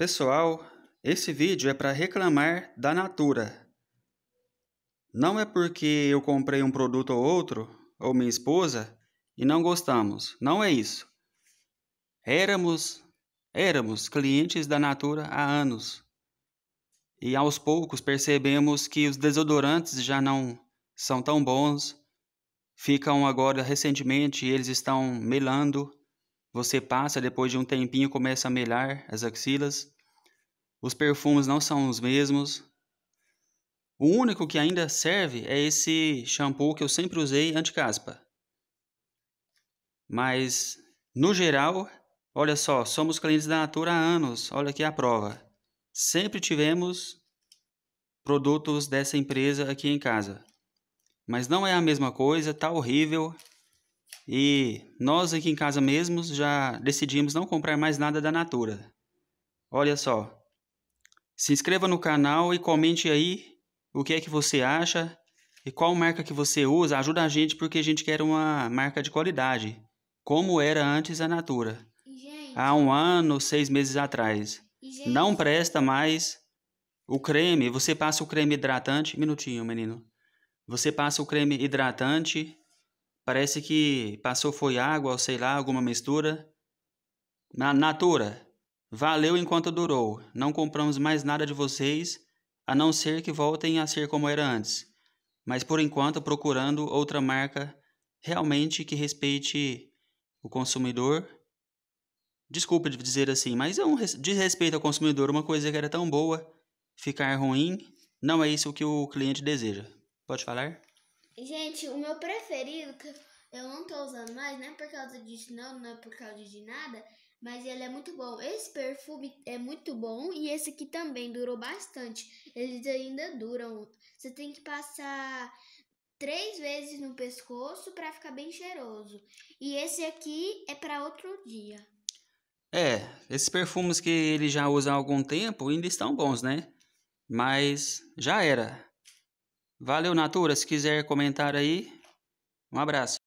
Pessoal, esse vídeo é para reclamar da Natura. Não é porque eu comprei um produto ou outro, ou minha esposa, e não gostamos. Não é isso. Éramos, éramos clientes da Natura há anos. E aos poucos percebemos que os desodorantes já não são tão bons. Ficam agora recentemente, eles estão melando você passa, depois de um tempinho começa a melhar as axilas. Os perfumes não são os mesmos. O único que ainda serve é esse shampoo que eu sempre usei anti-caspa. Mas no geral, olha só, somos clientes da Natura há anos. Olha aqui a prova. Sempre tivemos produtos dessa empresa aqui em casa. Mas não é a mesma coisa, tá horrível. E nós aqui em casa mesmos já decidimos não comprar mais nada da Natura. Olha só. Se inscreva no canal e comente aí o que é que você acha e qual marca que você usa. Ajuda a gente porque a gente quer uma marca de qualidade, como era antes a Natura. Gente. Há um ano, seis meses atrás. Gente. Não presta mais o creme. Você passa o creme hidratante. Minutinho, menino. Você passa o creme hidratante Parece que passou foi água ou sei lá, alguma mistura. Na Natura, valeu enquanto durou. Não compramos mais nada de vocês, a não ser que voltem a ser como era antes. Mas por enquanto procurando outra marca realmente que respeite o consumidor. Desculpa de dizer assim, mas é um desrespeito ao consumidor, uma coisa que era tão boa ficar ruim, não é isso que o cliente deseja. Pode falar? Gente, o meu preferido, que eu não tô usando mais, não é por causa disso não, não é por causa de nada, mas ele é muito bom. Esse perfume é muito bom e esse aqui também durou bastante. Eles ainda duram. Você tem que passar três vezes no pescoço para ficar bem cheiroso. E esse aqui é para outro dia. É, esses perfumes que ele já usa há algum tempo ainda estão bons, né? Mas já era. Valeu, Natura. Se quiser comentar aí, um abraço.